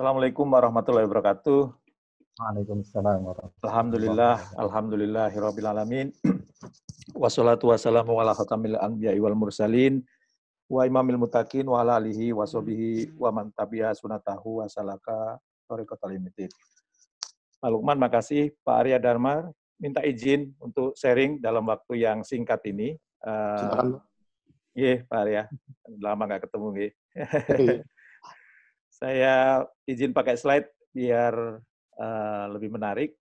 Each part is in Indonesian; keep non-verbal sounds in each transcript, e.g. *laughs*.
Assalamualaikum warahmatullahi wabarakatuh. Waalaikumsalam warahmatullahi Alhamdulillah, alhamdulillahirabbil alamin. *clears throat* Wassalatu wassalamu ala khatamil anbiya'i wal mursalin wa imamil mutakin wa ala alihi wa sobihi wa man tabi'a sunatahu wa salaka limited. Pak Lukman, makasih. Pak Arya Dharma, minta izin untuk sharing dalam waktu yang singkat ini. Uh, Silakan. Iya, Pak Arya. Lama nggak ketemu, nggih. *laughs* Saya izin pakai slide biar uh, lebih menarik.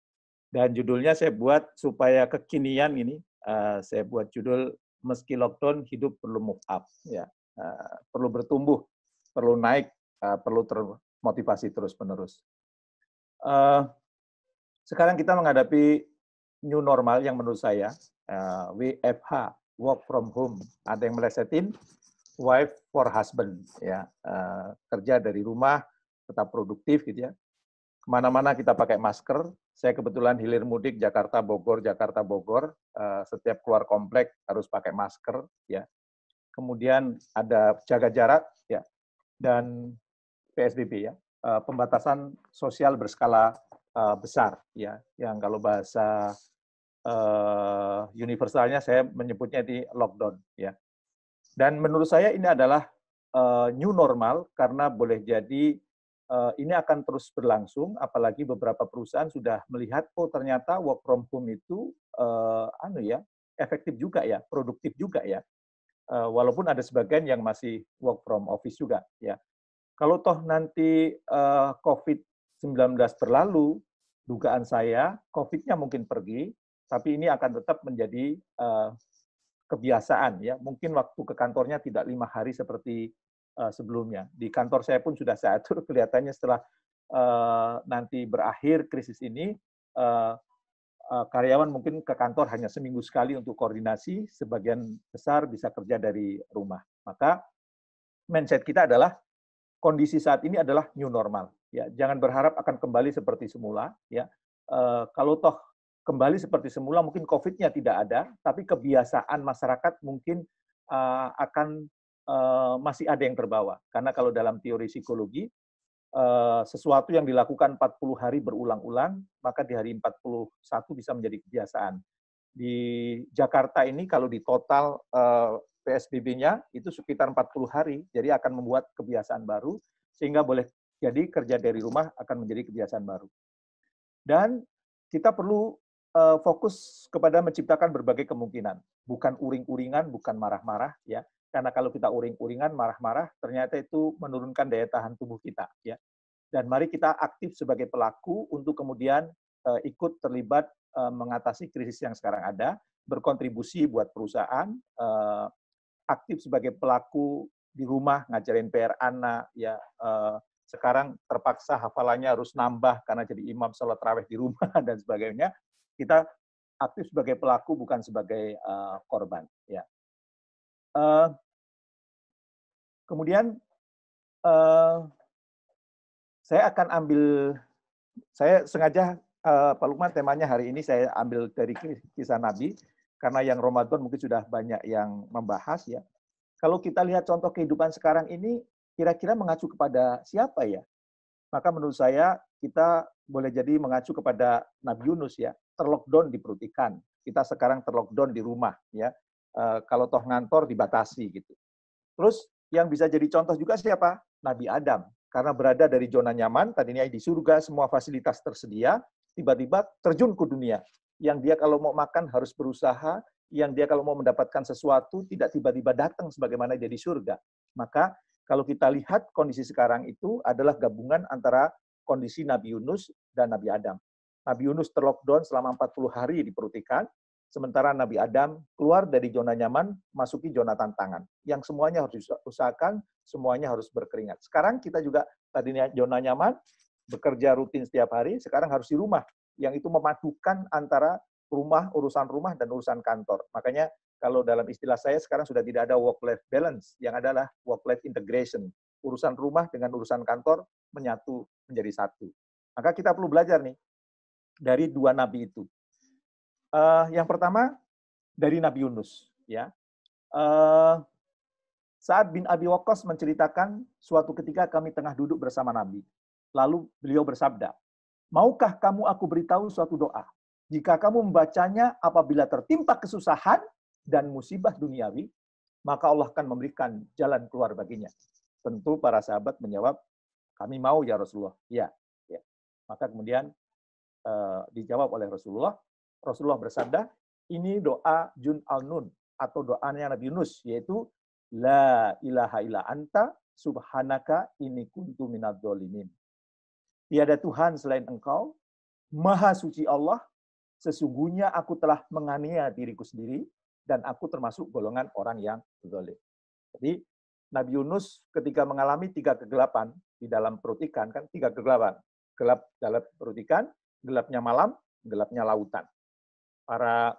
Dan judulnya saya buat supaya kekinian ini, uh, saya buat judul meski lockdown hidup perlu move up, ya uh, perlu bertumbuh, perlu naik, uh, perlu termotivasi terus menerus. Uh, sekarang kita menghadapi new normal yang menurut saya uh, WFH, work from home, ada yang melesetin, wife for husband ya uh, kerja dari rumah tetap produktif gitu ya kemana-mana kita pakai masker saya kebetulan hilir mudik Jakarta Bogor Jakarta Bogor uh, setiap keluar komplek harus pakai masker ya kemudian ada jaga jarak ya dan PSBB ya uh, pembatasan sosial berskala uh, besar ya yang kalau bahasa uh, universalnya saya menyebutnya di lockdown ya dan menurut saya ini adalah uh, new normal karena boleh jadi uh, ini akan terus berlangsung, apalagi beberapa perusahaan sudah melihat oh ternyata work from home itu uh, anu ya efektif juga ya, produktif juga ya. Uh, walaupun ada sebagian yang masih work from office juga ya. Kalau toh nanti uh, COVID-19 berlalu, dugaan saya COVID-nya mungkin pergi, tapi ini akan tetap menjadi uh, kebiasaan ya. Mungkin waktu ke kantornya tidak lima hari seperti uh, sebelumnya. Di kantor saya pun sudah saya atur *laughs* kelihatannya setelah uh, nanti berakhir krisis ini uh, uh, karyawan mungkin ke kantor hanya seminggu sekali untuk koordinasi, sebagian besar bisa kerja dari rumah. Maka mindset kita adalah kondisi saat ini adalah new normal. Ya, jangan berharap akan kembali seperti semula. Ya, uh, kalau toh kembali seperti semula, mungkin COVID-nya tidak ada, tapi kebiasaan masyarakat mungkin uh, akan uh, masih ada yang terbawa. Karena kalau dalam teori psikologi, uh, sesuatu yang dilakukan 40 hari berulang-ulang, maka di hari 41 bisa menjadi kebiasaan. Di Jakarta ini kalau di total uh, PSBB-nya itu sekitar 40 hari, jadi akan membuat kebiasaan baru, sehingga boleh jadi kerja dari rumah akan menjadi kebiasaan baru. Dan kita perlu uh, fokus kepada menciptakan berbagai kemungkinan, bukan uring-uringan, bukan marah-marah ya. Karena kalau kita uring-uringan, marah-marah, ternyata itu menurunkan daya tahan tubuh kita ya. Dan mari kita aktif sebagai pelaku untuk kemudian uh, ikut terlibat uh, mengatasi krisis yang sekarang ada, berkontribusi buat perusahaan, uh, aktif sebagai pelaku di rumah ngajarin PR anak ya uh, sekarang terpaksa hafalannya harus nambah karena jadi imam sholat raweh di rumah *laughs* dan sebagainya kita aktif sebagai pelaku bukan sebagai uh, korban ya uh, kemudian uh, saya akan ambil saya sengaja uh, Pak Lukman temanya hari ini saya ambil dari kisah Nabi karena yang Ramadan mungkin sudah banyak yang membahas ya. Kalau kita lihat contoh kehidupan sekarang ini kira-kira mengacu kepada siapa ya? maka menurut saya kita boleh jadi mengacu kepada Nabi Yunus ya, terlockdown di perut ikan. Kita sekarang terlockdown di rumah ya. E, kalau toh ngantor dibatasi gitu. Terus yang bisa jadi contoh juga siapa? Nabi Adam. Karena berada dari zona nyaman, tadinya di surga semua fasilitas tersedia, tiba-tiba terjun ke dunia. Yang dia kalau mau makan harus berusaha, yang dia kalau mau mendapatkan sesuatu tidak tiba-tiba datang sebagaimana jadi surga. Maka kalau kita lihat kondisi sekarang itu adalah gabungan antara kondisi Nabi Yunus dan Nabi Adam. Nabi Yunus terlockdown selama 40 hari di perut ikan, sementara Nabi Adam keluar dari zona nyaman, masuki zona tantangan. Yang semuanya harus usahakan, semuanya harus berkeringat. Sekarang kita juga tadinya zona nyaman, bekerja rutin setiap hari, sekarang harus di rumah. Yang itu memadukan antara rumah, urusan rumah, dan urusan kantor. Makanya kalau dalam istilah saya sekarang sudah tidak ada work-life balance, yang adalah work-life integration. Urusan rumah dengan urusan kantor menyatu menjadi satu. Maka kita perlu belajar nih dari dua nabi itu. Uh, yang pertama dari Nabi Yunus, ya. Uh, eh, saat bin Abi Waqqas menceritakan suatu ketika kami tengah duduk bersama Nabi. Lalu beliau bersabda, "Maukah kamu aku beritahu suatu doa? Jika kamu membacanya apabila tertimpa kesusahan, dan musibah duniawi, maka Allah akan memberikan jalan keluar baginya. Tentu para sahabat menjawab, kami mau ya Rasulullah. Ya. ya. Maka kemudian uh, dijawab oleh Rasulullah. Rasulullah bersabda, ini doa Jun al-Nun atau doanya Nabi Yunus, yaitu La ilaha illa anta subhanaka ini kuntu minad dolimin. Tiada Tuhan selain engkau, maha suci Allah, sesungguhnya aku telah menganiaya diriku sendiri dan aku termasuk golongan orang yang zalim. Jadi Nabi Yunus ketika mengalami tiga kegelapan di dalam perut ikan kan tiga kegelapan. Gelap dalam perut ikan, gelapnya malam, gelapnya lautan. Para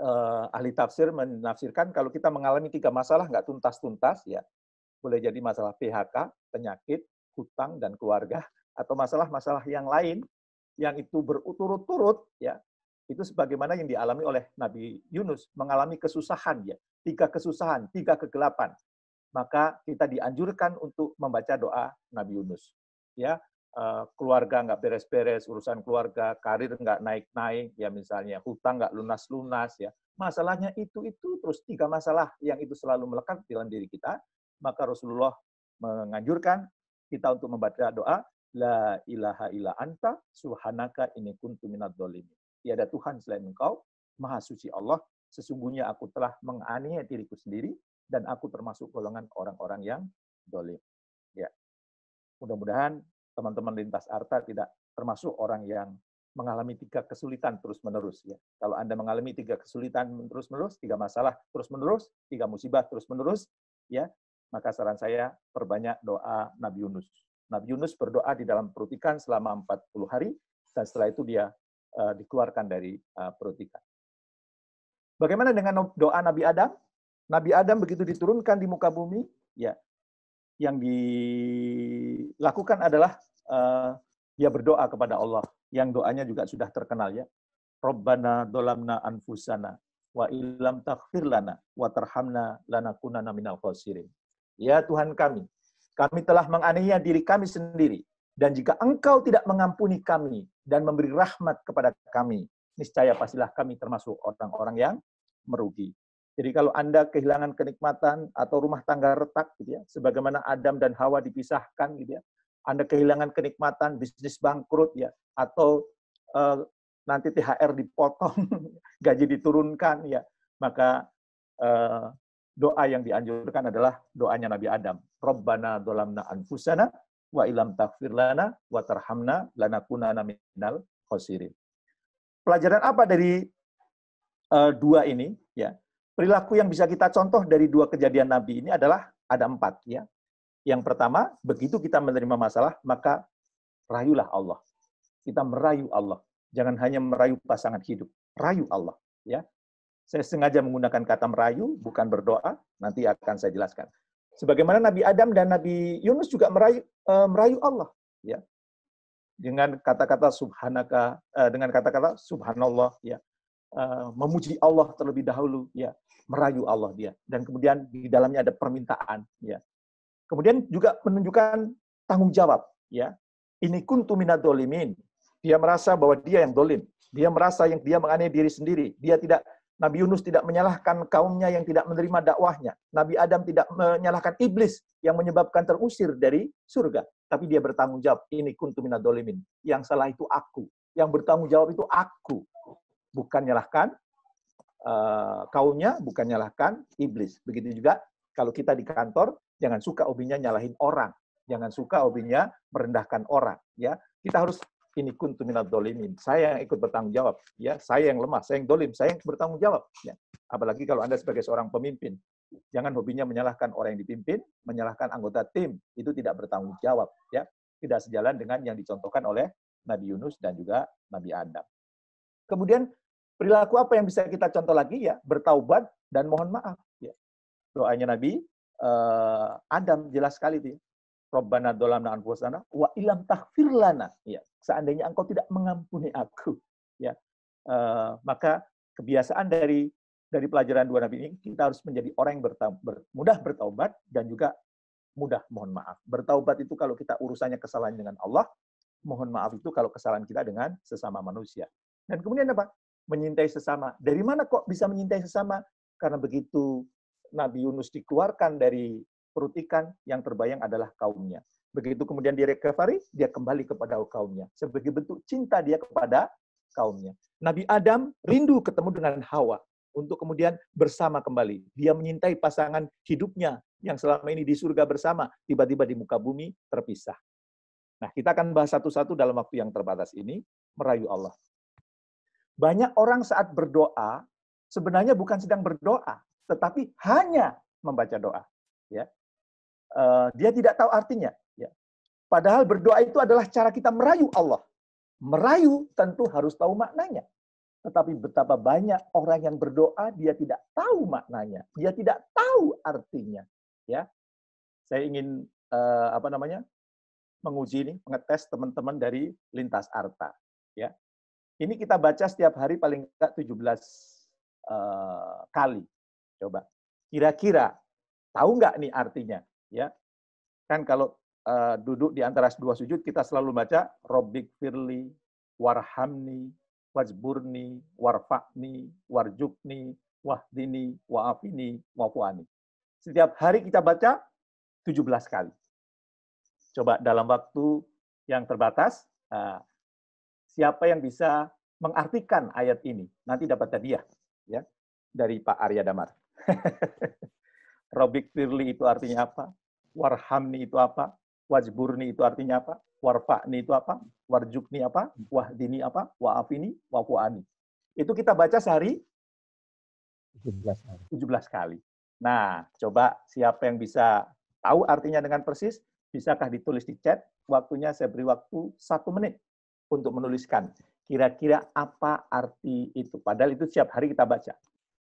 eh, ahli tafsir menafsirkan kalau kita mengalami tiga masalah nggak tuntas-tuntas ya boleh jadi masalah PHK, penyakit, hutang dan keluarga atau masalah-masalah yang lain yang itu berurut-urut ya itu sebagaimana yang dialami oleh Nabi Yunus, mengalami kesusahan ya, tiga kesusahan, tiga kegelapan. Maka kita dianjurkan untuk membaca doa Nabi Yunus. Ya, eh, keluarga nggak beres-beres, urusan keluarga, karir nggak naik-naik, ya misalnya hutang nggak lunas-lunas, ya masalahnya itu itu terus tiga masalah yang itu selalu melekat dalam diri kita. Maka Rasulullah menganjurkan kita untuk membaca doa La ilaha illa anta subhanaka ini kuntu minad dolimin tiada Tuhan selain engkau, maha suci Allah, sesungguhnya aku telah menganiaya diriku sendiri, dan aku termasuk golongan orang-orang yang dolim. Ya. Mudah-mudahan teman-teman lintas arta tidak termasuk orang yang mengalami tiga kesulitan terus-menerus. Ya. Kalau Anda mengalami tiga kesulitan terus-menerus, tiga masalah terus-menerus, tiga musibah terus-menerus, ya maka saran saya perbanyak doa Nabi Yunus. Nabi Yunus berdoa di dalam perut ikan selama 40 hari, dan setelah itu dia Eh, dikeluarkan dari eh, perut ikan. Bagaimana dengan doa Nabi Adam? Nabi Adam begitu diturunkan di muka bumi, ya, yang dilakukan adalah uh, dia berdoa kepada Allah, yang doanya juga sudah terkenal ya. Robbana dolamna anfusana wa ilam takfir lana wa tarhamna kunana minal khosirin. Ya Tuhan kami, kami telah menganiaya diri kami sendiri dan jika engkau tidak mengampuni kami dan memberi rahmat kepada kami, niscaya pastilah kami termasuk orang-orang yang merugi. Jadi kalau Anda kehilangan kenikmatan atau rumah tangga retak gitu ya, sebagaimana Adam dan Hawa dipisahkan gitu ya. Anda kehilangan kenikmatan, bisnis bangkrut ya atau uh, nanti THR dipotong, *laughs* gaji diturunkan ya, maka uh, doa yang dianjurkan adalah doanya Nabi Adam. Rabbana dolamna anfusana wa ilam takfir lana wa tarhamna lana kunana minal khosirin. Pelajaran apa dari uh, dua ini? Ya, perilaku yang bisa kita contoh dari dua kejadian Nabi ini adalah ada empat. Ya, yang pertama, begitu kita menerima masalah maka rayulah Allah. Kita merayu Allah. Jangan hanya merayu pasangan hidup, rayu Allah. Ya, saya sengaja menggunakan kata merayu, bukan berdoa. Nanti akan saya jelaskan. Sebagaimana Nabi Adam dan Nabi Yunus juga merayu, Eh, merayu Allah ya dengan kata-kata subhanaka uh, dengan kata-kata subhanallah ya uh, memuji Allah terlebih dahulu ya merayu Allah dia ya. dan kemudian di dalamnya ada permintaan ya kemudian juga menunjukkan tanggung jawab ya ini kuntu dolimin dia merasa bahwa dia yang dolim dia merasa yang dia menganiaya diri sendiri dia tidak Nabi Yunus tidak menyalahkan kaumnya yang tidak menerima dakwahnya. Nabi Adam tidak menyalahkan iblis yang menyebabkan terusir dari surga. Tapi dia bertanggung jawab, ini kuntumina dolimin. Yang salah itu aku. Yang bertanggung jawab itu aku. Bukan nyalahkan uh, kaumnya, bukan nyalahkan iblis. Begitu juga kalau kita di kantor, jangan suka obinya nyalahin orang. Jangan suka obinya merendahkan orang. ya Kita harus ini kuntu minat dolimin. Saya yang ikut bertanggung jawab. Ya, saya yang lemah, saya yang dolim, saya yang bertanggung jawab. Ya. Apalagi kalau Anda sebagai seorang pemimpin. Jangan hobinya menyalahkan orang yang dipimpin, menyalahkan anggota tim. Itu tidak bertanggung jawab. ya Tidak sejalan dengan yang dicontohkan oleh Nabi Yunus dan juga Nabi Adam. Kemudian perilaku apa yang bisa kita contoh lagi ya bertaubat dan mohon maaf ya. Doanya Nabi eh, Adam jelas sekali itu. Rabbana dolamna anfusana wa ilam takfir lana. Ya, seandainya engkau tidak mengampuni aku, ya. Uh, maka kebiasaan dari dari pelajaran dua nabi ini kita harus menjadi orang yang ber, mudah bertaubat dan juga mudah mohon maaf. Bertaubat itu kalau kita urusannya kesalahan dengan Allah, mohon maaf itu kalau kesalahan kita dengan sesama manusia. Dan kemudian apa? Menyintai sesama. Dari mana kok bisa menyintai sesama? Karena begitu Nabi Yunus dikeluarkan dari perut ikan yang terbayang adalah kaumnya. Begitu kemudian dia recovery, dia kembali kepada kaumnya. Sebagai bentuk cinta dia kepada kaumnya. Nabi Adam rindu ketemu dengan Hawa untuk kemudian bersama kembali. Dia menyintai pasangan hidupnya yang selama ini di surga bersama, tiba-tiba di muka bumi terpisah. Nah, kita akan bahas satu-satu dalam waktu yang terbatas ini, merayu Allah. Banyak orang saat berdoa, sebenarnya bukan sedang berdoa, tetapi hanya membaca doa. Ya, Eh, dia tidak tahu artinya. Ya. Padahal berdoa itu adalah cara kita merayu Allah. Merayu tentu harus tahu maknanya. Tetapi betapa banyak orang yang berdoa dia tidak tahu maknanya, dia tidak tahu artinya. Ya, saya ingin uh, apa namanya menguji ini, mengetes teman-teman dari lintas arta. Ya, ini kita baca setiap hari paling tidak 17 uh, kali. Coba, kira-kira tahu nggak nih artinya? ya kan kalau uh, duduk di antara dua sujud kita selalu baca robbik firli warhamni wajburni Warfakni warjukni wahdini wa'afini wa'fuani setiap hari kita baca 17 kali coba dalam waktu yang terbatas uh, siapa yang bisa mengartikan ayat ini nanti dapat hadiah ya dari Pak Arya Damar. *laughs* Robik Firly itu artinya apa? warhamni itu apa, wajburni itu artinya apa, warfa'ni itu apa, warjukni apa, hmm. wahdini apa, wa'afini, wa'fu'ani. Itu kita baca sehari 17 kali. 17 kali. Nah, coba siapa yang bisa tahu artinya dengan persis, bisakah ditulis di chat? Waktunya saya beri waktu satu menit untuk menuliskan kira-kira apa arti itu. Padahal itu setiap hari kita baca.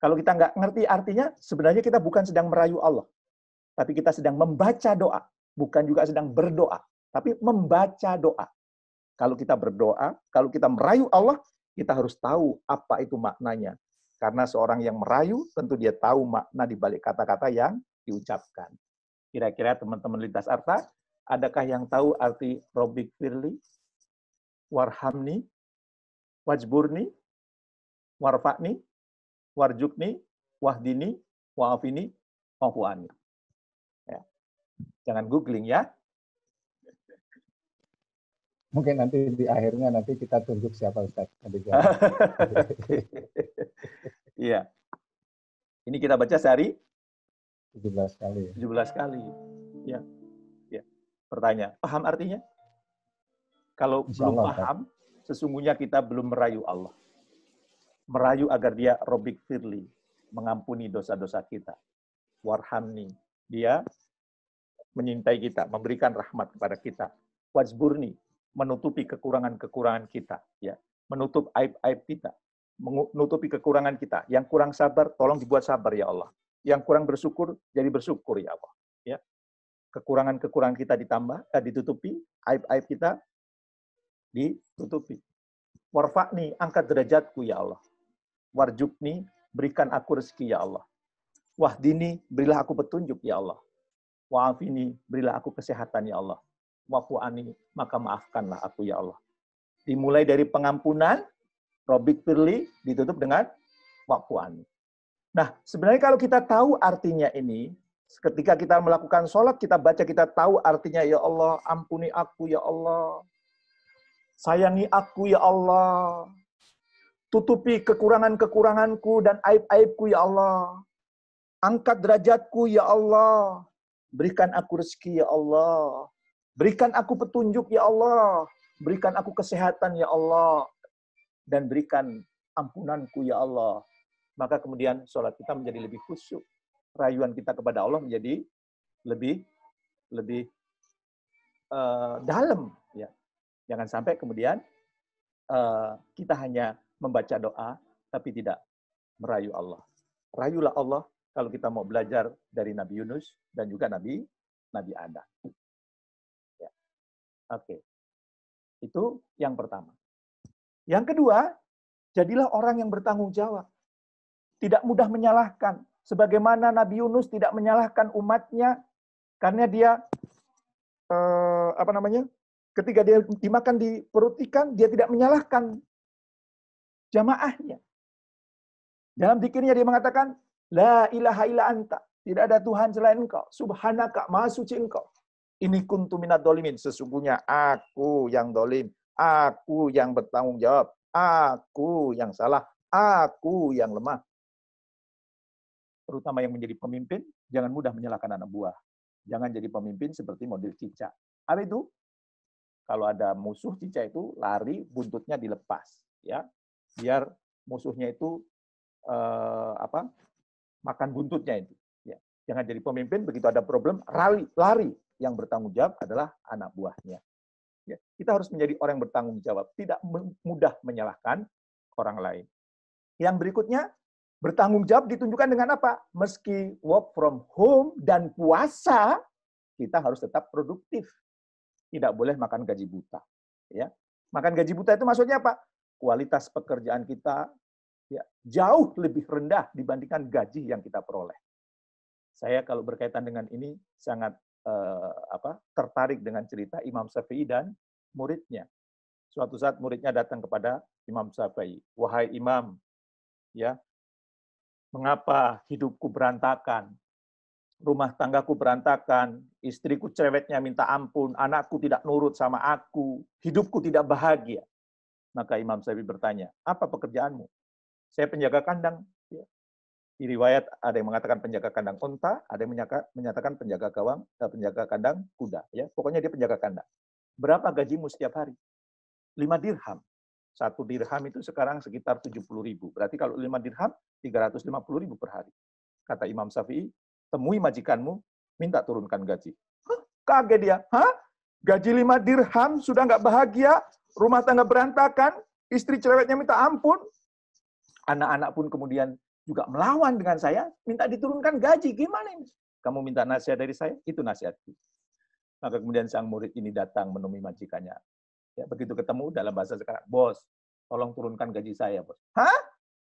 Kalau kita nggak ngerti artinya, sebenarnya kita bukan sedang merayu Allah tapi kita sedang membaca doa, bukan juga sedang berdoa, tapi membaca doa. Kalau kita berdoa, kalau kita merayu Allah, kita harus tahu apa itu maknanya. Karena seorang yang merayu, tentu dia tahu makna di balik kata-kata yang diucapkan. Kira-kira teman-teman lintas arta, adakah yang tahu arti Robik Firli, Warhamni, Wajburni, warfakni, Warjukni, Wahdini, Wa'afini, Wa Jangan googling ya. Mungkin nanti di akhirnya nanti kita tunjuk siapa Ustaz. *laughs* Iya. Ini kita baca sehari 17 kali. 17 kali. Ya. Ya. Pertanyaan, paham artinya? Kalau Insya belum Allah, paham, kan? sesungguhnya kita belum merayu Allah. Merayu agar dia robik firli, mengampuni dosa-dosa kita. Warhamni, dia menyintai kita, memberikan rahmat kepada kita. Wajburni, menutupi kekurangan-kekurangan kita, ya, menutup aib-aib kita, menutupi kekurangan kita. Yang kurang sabar, tolong dibuat sabar ya Allah. Yang kurang bersyukur, jadi bersyukur ya Allah. Ya. Kekurangan-kekurangan kita ditambah, eh, ditutupi, aib-aib kita ditutupi. Warfa'ni, angkat derajatku ya Allah. Warjubni, berikan aku rezeki ya Allah. Wahdini, berilah aku petunjuk ya Allah. Wa'afini, berilah aku kesehatan ya Allah. Wa'fu'ani, maka maafkanlah aku ya Allah. Dimulai dari pengampunan, Robik Firli, ditutup dengan Wa'fu'ani. Nah, sebenarnya kalau kita tahu artinya ini, ketika kita melakukan sholat, kita baca, kita tahu artinya, ya Allah, ampuni aku ya Allah. Sayangi aku ya Allah. Tutupi kekurangan-kekuranganku dan aib-aibku ya Allah. Angkat derajatku ya Allah Berikan aku rezeki ya Allah. Berikan aku petunjuk ya Allah. Berikan aku kesehatan ya Allah. Dan berikan ampunanku ya Allah. Maka kemudian sholat kita menjadi lebih khusyuk. Rayuan kita kepada Allah menjadi lebih lebih uh, dalam ya. Jangan sampai kemudian uh, kita hanya membaca doa tapi tidak merayu Allah. Rayulah Allah kalau kita mau belajar dari Nabi Yunus dan juga Nabi Nabi Adam. Ya. Oke. Okay. Itu yang pertama. Yang kedua, jadilah orang yang bertanggung jawab. Tidak mudah menyalahkan. Sebagaimana Nabi Yunus tidak menyalahkan umatnya karena dia eh, apa namanya? Ketika dia dimakan di perut ikan, dia tidak menyalahkan jamaahnya. Dalam dikirnya dia mengatakan, La ilaha illa anta. Tidak ada Tuhan selain engkau. Subhanaka, maha suci engkau. Ini kuntu minat dolimin. Sesungguhnya aku yang dolim. Aku yang bertanggung jawab. Aku yang salah. Aku yang lemah. Terutama yang menjadi pemimpin, jangan mudah menyalahkan anak buah. Jangan jadi pemimpin seperti model cicak. Apa itu? Kalau ada musuh cicak itu lari, buntutnya dilepas, ya, biar musuhnya itu eh, apa makan buntutnya itu. Ya. Jangan jadi pemimpin begitu ada problem rali lari. Yang bertanggung jawab adalah anak buahnya. Ya. Kita harus menjadi orang yang bertanggung jawab, tidak mudah menyalahkan orang lain. Yang berikutnya bertanggung jawab ditunjukkan dengan apa? Meski work from home dan puasa, kita harus tetap produktif. Tidak boleh makan gaji buta. Ya, makan gaji buta itu maksudnya apa? Kualitas pekerjaan kita ya, jauh lebih rendah dibandingkan gaji yang kita peroleh. Saya kalau berkaitan dengan ini sangat eh, apa, tertarik dengan cerita Imam Syafi'i dan muridnya. Suatu saat muridnya datang kepada Imam Syafi'i, wahai Imam, ya, mengapa hidupku berantakan? Rumah tanggaku berantakan, istriku cerewetnya minta ampun, anakku tidak nurut sama aku, hidupku tidak bahagia. Maka Imam Syafi'i bertanya, apa pekerjaanmu? saya penjaga kandang. Ya. Di riwayat ada yang mengatakan penjaga kandang unta, ada yang menyatakan penjaga gawang, eh, penjaga kandang kuda. Ya, pokoknya dia penjaga kandang. Berapa gajimu setiap hari? Lima dirham. Satu dirham itu sekarang sekitar tujuh puluh ribu. Berarti kalau lima dirham, tiga ratus lima puluh ribu per hari. Kata Imam Syafi'i, temui majikanmu, minta turunkan gaji. Hah, kaget dia. Hah? Gaji lima dirham, sudah nggak bahagia, rumah tangga berantakan, istri cerewetnya minta ampun, anak-anak pun kemudian juga melawan dengan saya, minta diturunkan gaji. Gimana ini? Kamu minta nasihat dari saya? Itu nasihatku. Maka kemudian sang murid ini datang menemui majikannya. Ya, begitu ketemu dalam bahasa sekarang, bos, tolong turunkan gaji saya, bos. Hah?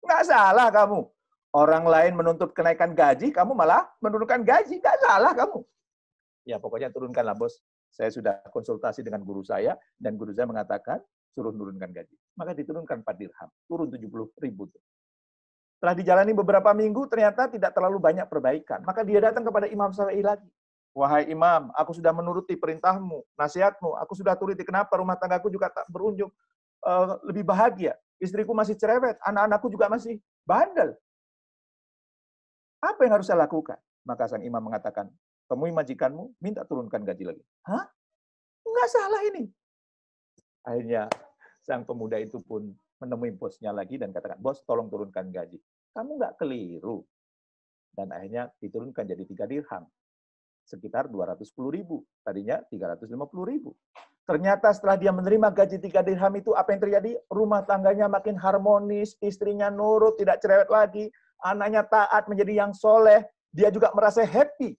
Nggak salah kamu. Orang lain menuntut kenaikan gaji, kamu malah menurunkan gaji. Nggak salah kamu. Ya, pokoknya turunkanlah, bos. Saya sudah konsultasi dengan guru saya, dan guru saya mengatakan, suruh turunkan gaji. Maka diturunkan 4 dirham, turun 70 ribu. Tuh. Telah dijalani beberapa minggu, ternyata tidak terlalu banyak perbaikan. Maka dia datang kepada Imam Syafi'i lagi. Wahai Imam, aku sudah menuruti perintahmu, nasihatmu. Aku sudah turuti kenapa rumah tanggaku juga tak berunjuk uh, lebih bahagia. Istriku masih cerewet, anak-anakku juga masih bandel. Apa yang harus saya lakukan? Maka sang imam mengatakan, temui majikanmu, minta turunkan gaji lagi. Hah? Enggak salah ini. Akhirnya sang pemuda itu pun menemui bosnya lagi dan katakan, bos tolong turunkan gaji. Kamu nggak keliru. Dan akhirnya diturunkan jadi 3 dirham. Sekitar 210 ribu. Tadinya 350 ribu. Ternyata setelah dia menerima gaji 3 dirham itu, apa yang terjadi? Rumah tangganya makin harmonis, istrinya nurut, tidak cerewet lagi, anaknya taat menjadi yang soleh, dia juga merasa happy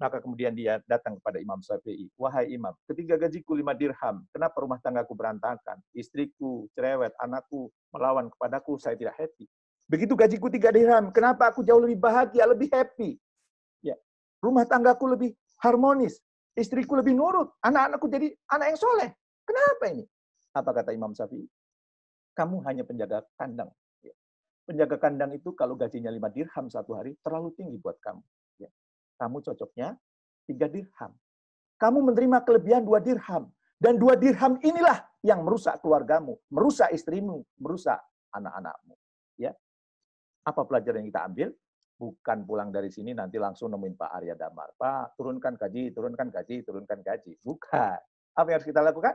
maka kemudian dia datang kepada Imam Syafi'i. Wahai Imam, ketiga gajiku lima dirham. Kenapa rumah tanggaku berantakan? Istriku, cerewet, anakku melawan kepadaku, saya tidak happy. Begitu gajiku tiga dirham, kenapa aku jauh lebih bahagia, lebih happy? Ya, rumah tanggaku lebih harmonis, istriku lebih nurut, anak-anakku jadi anak yang soleh. Kenapa ini? Apa kata Imam Syafi'i? Kamu hanya penjaga kandang. Ya, penjaga kandang itu kalau gajinya lima dirham satu hari terlalu tinggi buat kamu kamu cocoknya tiga dirham. Kamu menerima kelebihan dua dirham. Dan dua dirham inilah yang merusak keluargamu, merusak istrimu, merusak anak-anakmu. Ya, Apa pelajaran yang kita ambil? Bukan pulang dari sini nanti langsung nemuin Pak Arya Damar. Pak, turunkan gaji, turunkan gaji, turunkan gaji. Bukan. Apa yang harus kita lakukan?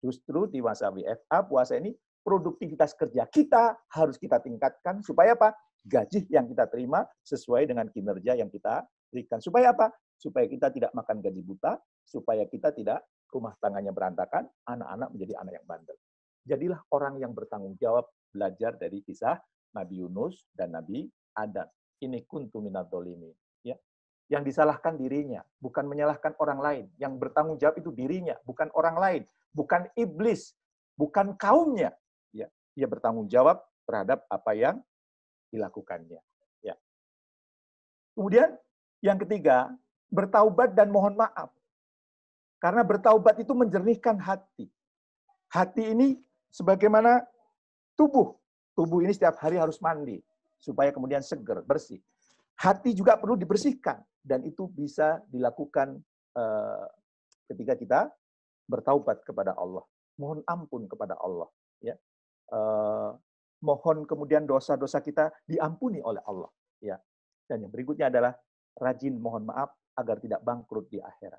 Justru di masa WFA, puasa ini, produktivitas kerja kita harus kita tingkatkan supaya apa? Gaji yang kita terima sesuai dengan kinerja yang kita berikan. Supaya apa? Supaya kita tidak makan gaji buta, supaya kita tidak rumah tangganya berantakan, anak-anak menjadi anak yang bandel. Jadilah orang yang bertanggung jawab belajar dari kisah Nabi Yunus dan Nabi Adam. Ini kuntu minat Ya. Yang disalahkan dirinya, bukan menyalahkan orang lain. Yang bertanggung jawab itu dirinya, bukan orang lain. Bukan iblis, bukan kaumnya. Ya. Dia bertanggung jawab terhadap apa yang dilakukannya. Ya. Kemudian yang ketiga, bertaubat dan mohon maaf. Karena bertaubat itu menjernihkan hati. Hati ini sebagaimana tubuh. Tubuh ini setiap hari harus mandi supaya kemudian seger, bersih. Hati juga perlu dibersihkan dan itu bisa dilakukan eh, ketika kita bertaubat kepada Allah, mohon ampun kepada Allah, ya. Eh, mohon kemudian dosa-dosa kita diampuni oleh Allah, ya. Dan yang berikutnya adalah rajin mohon maaf agar tidak bangkrut di akhirat.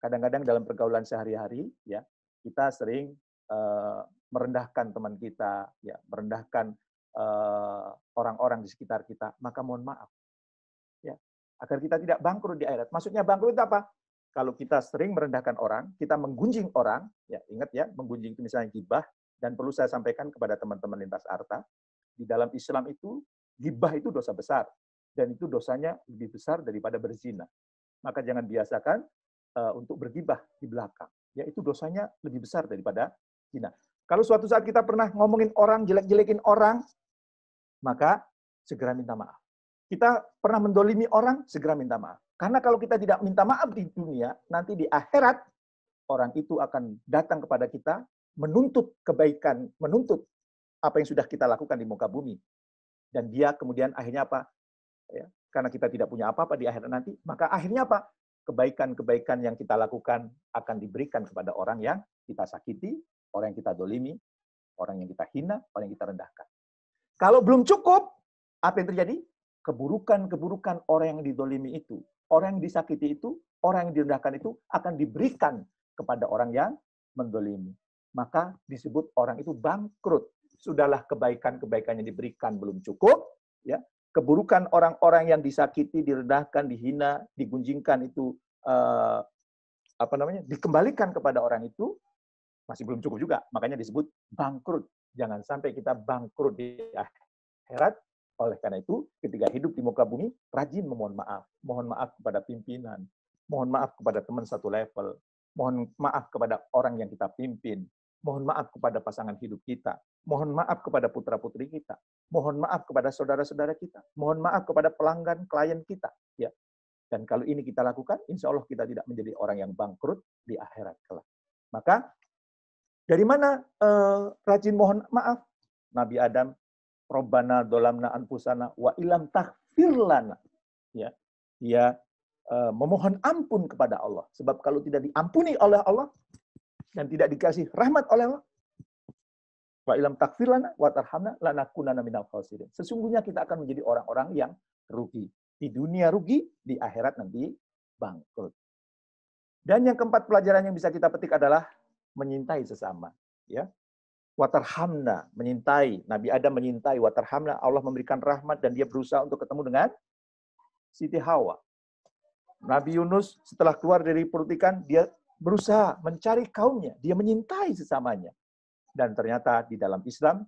Kadang-kadang dalam pergaulan sehari-hari ya kita sering uh, merendahkan teman kita, ya merendahkan orang eh, orang-orang di sekitar kita, maka mohon maaf. Ya, agar kita tidak bangkrut di akhirat. Maksudnya bangkrut apa? Kalau kita sering merendahkan orang, kita menggunjing orang, ya ingat ya, menggunjing itu misalnya gibah dan perlu saya sampaikan kepada teman-teman lintas arta, di dalam Islam itu gibah itu dosa besar dan itu dosanya lebih besar daripada berzina. Maka jangan biasakan uh, untuk bergibah di belakang. Ya, itu dosanya lebih besar daripada zina. Kalau suatu saat kita pernah ngomongin orang, jelek-jelekin orang, maka segera minta maaf. Kita pernah mendolimi orang, segera minta maaf. Karena kalau kita tidak minta maaf di dunia, nanti di akhirat, orang itu akan datang kepada kita, menuntut kebaikan, menuntut apa yang sudah kita lakukan di muka bumi. Dan dia kemudian akhirnya apa? ya, karena kita tidak punya apa-apa di akhirat nanti, maka akhirnya apa? Kebaikan-kebaikan yang kita lakukan akan diberikan kepada orang yang kita sakiti, orang yang kita dolimi, orang yang kita hina, orang yang kita rendahkan. Kalau belum cukup, apa yang terjadi? Keburukan-keburukan orang yang didolimi itu, orang yang disakiti itu, orang yang direndahkan itu akan diberikan kepada orang yang mendolimi. Maka disebut orang itu bangkrut. Sudahlah kebaikan-kebaikan yang diberikan belum cukup, ya keburukan orang-orang yang disakiti, direndahkan, dihina, digunjingkan itu eh, apa namanya dikembalikan kepada orang itu masih belum cukup juga. Makanya disebut bangkrut. Jangan sampai kita bangkrut di akhirat. Oleh karena itu, ketika hidup di muka bumi, rajin memohon maaf. Mohon maaf kepada pimpinan. Mohon maaf kepada teman satu level. Mohon maaf kepada orang yang kita pimpin. Mohon maaf kepada pasangan hidup kita. Mohon maaf kepada putra-putri kita, mohon maaf kepada saudara-saudara kita, mohon maaf kepada pelanggan klien kita, ya. Dan kalau ini kita lakukan, insya Allah kita tidak menjadi orang yang bangkrut di akhirat kelak. Maka dari mana eh, rajin mohon maaf? Nabi Adam, Robbana dolamna anfusana wa ilam takfirlana. lana. Ya, dia eh, memohon ampun kepada Allah. Sebab kalau tidak diampuni oleh Allah dan tidak dikasih rahmat oleh Allah, Wa ilam takfir lana wa tarhamna lanakunanna minal khasirin. Sesungguhnya kita akan menjadi orang-orang yang rugi. Di dunia rugi, di akhirat nanti bangkrut. Dan yang keempat pelajaran yang bisa kita petik adalah menyintai sesama, ya. Watarhamna, menyintai. Nabi Adam menyintai watarhamna, Allah memberikan rahmat dan dia berusaha untuk ketemu dengan Siti Hawa. Nabi Yunus setelah keluar dari perut ikan, dia berusaha mencari kaumnya, dia menyintai sesamanya. Dan ternyata di dalam Islam,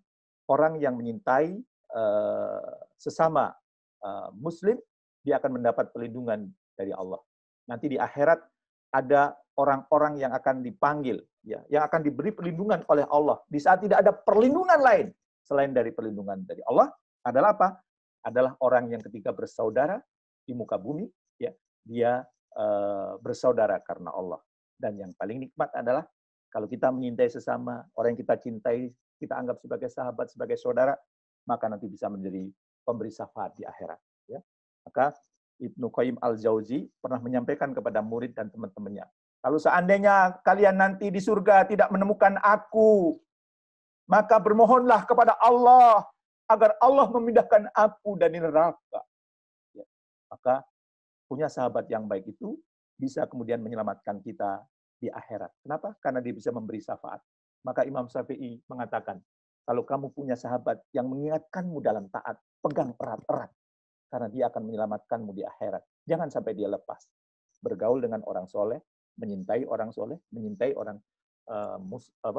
orang yang menyintai uh, eh, sesama uh, Muslim, dia akan mendapat pelindungan dari Allah. Nanti di akhirat ada orang-orang yang akan dipanggil, ya, yang akan diberi perlindungan oleh Allah. Di saat tidak ada perlindungan lain selain dari perlindungan dari Allah adalah apa? Adalah orang yang ketika bersaudara di muka bumi, ya, dia uh, bersaudara karena Allah. Dan yang paling nikmat adalah kalau kita menyintai sesama, orang yang kita cintai, kita anggap sebagai sahabat, sebagai saudara, maka nanti bisa menjadi pemberi syafaat di akhirat. Ya. Maka Ibnu Qayyim Al-Jauzi pernah menyampaikan kepada murid dan teman-temannya, kalau seandainya kalian nanti di surga tidak menemukan aku, maka bermohonlah kepada Allah agar Allah memindahkan aku dari neraka. Ya. Maka punya sahabat yang baik itu bisa kemudian menyelamatkan kita di akhirat. Kenapa? Karena dia bisa memberi syafaat. Maka Imam Syafi'i mengatakan, kalau kamu punya sahabat yang mengingatkanmu dalam taat, pegang erat-erat. Karena dia akan menyelamatkanmu di akhirat. Jangan sampai dia lepas. Bergaul dengan orang soleh, menyintai orang soleh, menyintai orang uh,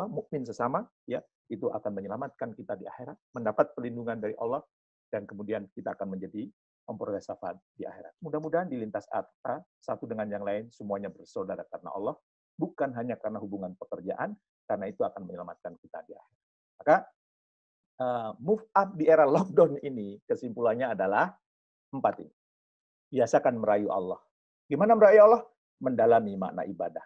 mukmin sesama, ya itu akan menyelamatkan kita di akhirat, mendapat perlindungan dari Allah, dan kemudian kita akan menjadi memperoleh syafaat di akhirat. Mudah-mudahan di lintas atas, satu dengan yang lain, semuanya bersaudara karena Allah bukan hanya karena hubungan pekerjaan, karena itu akan menyelamatkan kita di akhir. Maka eh, move up di era lockdown ini kesimpulannya adalah empat ini. Biasakan merayu Allah. Gimana merayu Allah? Mendalami makna ibadah.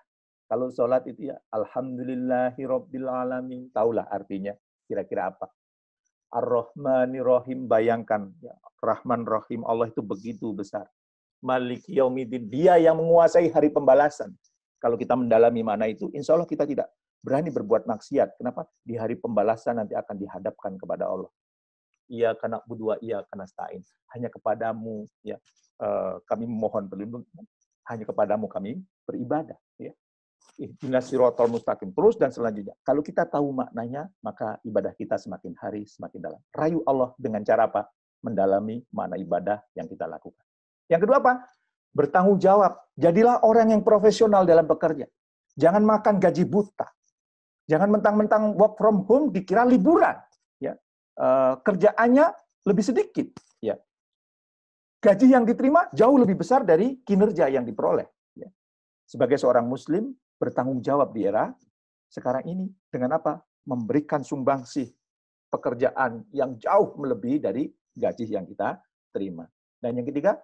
Kalau sholat itu ya Alhamdulillahi Alhamdulillahirobbilalamin. Taulah artinya kira-kira apa. ar Rahim. bayangkan. Ya, Rahman Rahim, Allah itu begitu besar. Malik Yaumidin, dia yang menguasai hari pembalasan. Kalau kita mendalami mana itu, insya Allah kita tidak berani berbuat maksiat. Kenapa? Di hari pembalasan nanti akan dihadapkan kepada Allah. Ia karena budua, ia karena stain. Hanya kepadamu ya eh, kami memohon perlindungan. Hanya kepadamu kami beribadah. Ya. Ihdinas eh, sirotol mustaqim. Terus dan selanjutnya. Kalau kita tahu maknanya, maka ibadah kita semakin hari semakin dalam. Rayu Allah dengan cara apa? Mendalami mana ibadah yang kita lakukan. Yang kedua apa? bertanggung jawab. Jadilah orang yang profesional dalam bekerja. Jangan makan gaji buta. Jangan mentang-mentang work from home dikira liburan. Ya. E, kerjaannya lebih sedikit. Ya. Gaji yang diterima jauh lebih besar dari kinerja yang diperoleh. Ya. Sebagai seorang Muslim bertanggung jawab di era sekarang ini dengan apa? Memberikan sumbangsih pekerjaan yang jauh melebihi dari gaji yang kita terima. Dan yang ketiga,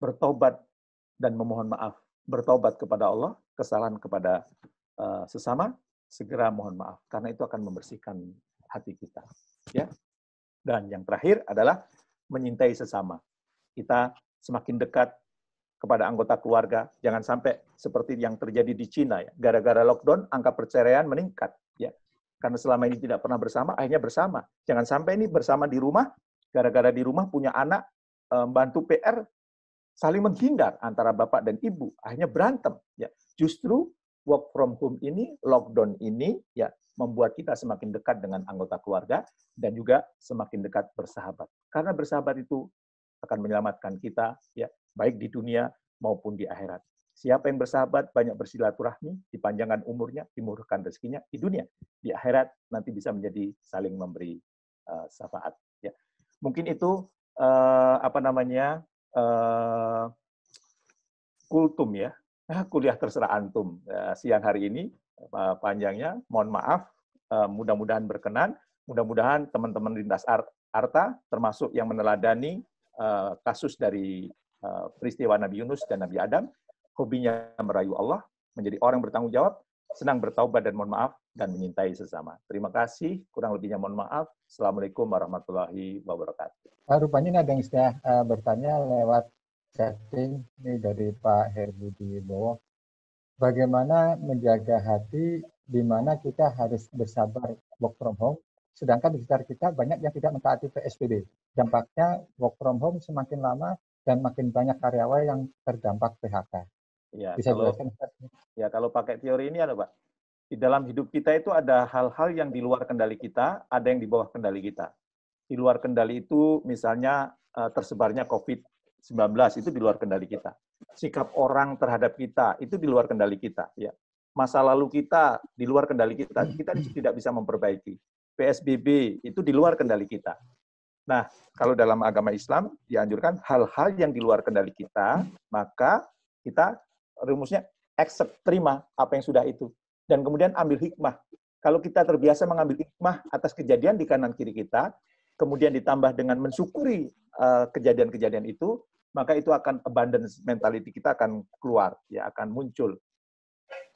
bertobat dan memohon maaf, bertobat kepada Allah, kesalahan kepada eh, sesama, segera mohon maaf karena itu akan membersihkan hati kita, ya. Dan yang terakhir adalah menyintai sesama. Kita semakin dekat kepada anggota keluarga, jangan sampai seperti yang terjadi di Cina ya. Gara-gara lockdown angka perceraian meningkat, ya. Karena selama ini tidak pernah bersama, akhirnya bersama. Jangan sampai ini bersama di rumah, gara-gara di rumah punya anak, eh, bantu PR, saling menghindar antara bapak dan ibu, akhirnya berantem. Ya, justru work from home ini, lockdown ini, ya membuat kita semakin dekat dengan anggota keluarga dan juga semakin dekat bersahabat. Karena bersahabat itu akan menyelamatkan kita, ya baik di dunia maupun di akhirat. Siapa yang bersahabat, banyak bersilaturahmi, dipanjangkan umurnya, dimurahkan rezekinya di dunia. Di akhirat nanti bisa menjadi saling memberi uh, syafaat. Ya. Mungkin itu uh, apa namanya Eh, kultum ya, *laughs* kuliah terserah antum ya, siang hari ini eh, panjangnya. Mohon maaf, eh, mudah-mudahan berkenan. Mudah-mudahan teman-teman lintas arta, termasuk yang meneladani uh, kasus dari peristiwa Nabi Yunus dan Nabi Adam, hobinya merayu Allah, menjadi orang bertanggung jawab, senang bertaubat dan mohon maaf dan menyintai sesama. Terima kasih. Kurang lebihnya mohon maaf. Assalamualaikum warahmatullahi wabarakatuh. Uh, rupanya ada yang sudah uh, bertanya lewat chatting ini dari Pak Herbudi Bowo. Bagaimana menjaga hati di mana kita harus bersabar work from home, sedangkan di sekitar kita banyak yang tidak mentaati PSBB. Dampaknya work from home semakin lama dan makin banyak karyawan yang terdampak PHK. Ya, Bisa kalau, jelaskan? Ya, kalau pakai teori ini ada, Pak di dalam hidup kita itu ada hal-hal yang di luar kendali kita, ada yang di bawah kendali kita. Di luar kendali itu misalnya eh, tersebarnya COVID-19 itu di luar kendali kita. Sikap orang terhadap kita itu di luar kendali kita. Ya. Masa lalu kita di luar kendali kita, kita tidak bisa memperbaiki. PSBB itu di luar kendali kita. Nah, kalau dalam agama Islam dianjurkan hal-hal yang di luar kendali kita, maka kita rumusnya accept, terima apa yang sudah itu dan kemudian ambil hikmah. Kalau kita terbiasa mengambil hikmah atas kejadian di kanan kiri kita, kemudian ditambah dengan mensyukuri eh, kejadian-kejadian uh, itu, maka itu akan abundance mentality kita akan keluar, ya akan muncul.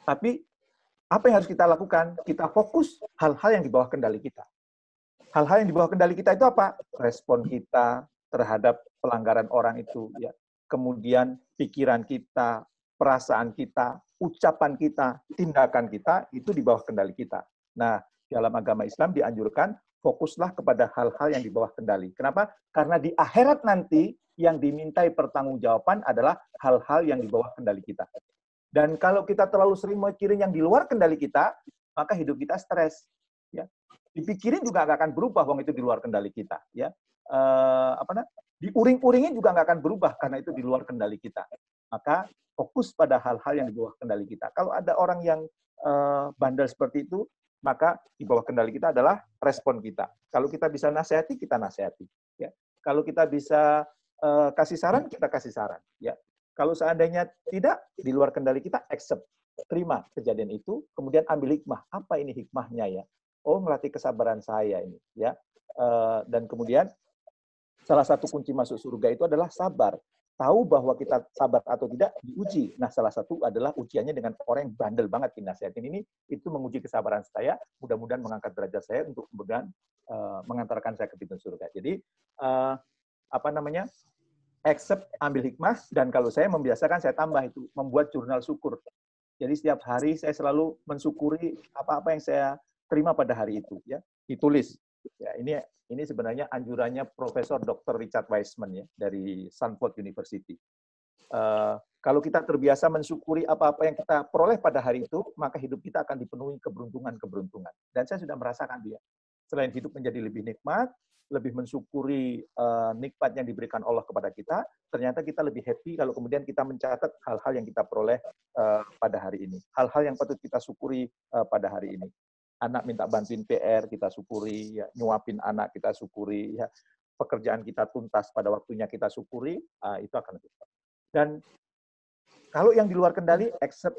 Tapi apa yang harus kita lakukan? Kita fokus hal-hal yang di bawah kendali kita. Hal-hal yang di bawah kendali kita itu apa? Respon kita terhadap pelanggaran orang itu, ya. Kemudian pikiran kita, perasaan kita, ucapan kita, tindakan kita itu di bawah kendali kita. Nah, dalam agama Islam dianjurkan fokuslah kepada hal-hal yang di bawah kendali. Kenapa? Karena di akhirat nanti yang dimintai pertanggungjawaban adalah hal-hal yang di bawah kendali kita. Dan kalau kita terlalu sering mikirin yang di luar kendali kita, maka hidup kita stres. Ya, dipikirin juga nggak akan berubah, wong itu di luar kendali kita. Ya, e, apa namanya? Diuring-uringin juga nggak akan berubah karena itu di luar kendali kita maka fokus pada hal-hal yang di bawah kendali kita. Kalau ada orang yang uh, bandel seperti itu, maka di bawah kendali kita adalah respon kita. Kalau kita bisa nasihati, kita nasihati. Ya. Kalau kita bisa uh, kasih saran, kita kasih saran. Ya. Kalau seandainya tidak di luar kendali kita, accept, terima kejadian itu, kemudian ambil hikmah. Apa ini hikmahnya ya? Oh, melatih kesabaran saya ini. Ya. Uh, dan kemudian salah satu kunci masuk surga itu adalah sabar tahu bahwa kita sabar atau tidak diuji. Nah, salah satu adalah ujiannya dengan orang yang bandel banget dinasihatin ini, itu menguji kesabaran saya, mudah-mudahan mengangkat derajat saya untuk kemudian uh, mengantarkan saya ke pintu surga. Jadi, uh, apa namanya, accept, ambil hikmah, dan kalau saya membiasakan, saya tambah itu, membuat jurnal syukur. Jadi setiap hari saya selalu mensyukuri apa-apa yang saya terima pada hari itu. ya Ditulis, Ya, ini ini sebenarnya anjurannya Profesor Dr. Richard Wiseman ya dari Stanford University. Uh, kalau kita terbiasa mensyukuri apa-apa yang kita peroleh pada hari itu, maka hidup kita akan dipenuhi keberuntungan-keberuntungan. Dan saya sudah merasakan dia. Selain hidup menjadi lebih nikmat, lebih mensyukuri uh, nikmat yang diberikan Allah kepada kita, ternyata kita lebih happy kalau kemudian kita mencatat hal-hal yang kita peroleh uh, pada hari ini, hal-hal yang patut kita syukuri uh, pada hari ini anak minta bantuin PR kita syukuri, ya. nyuapin anak kita syukuri, ya. pekerjaan kita tuntas pada waktunya kita syukuri, uh, itu akan lebih baik. Dan kalau yang di luar kendali, except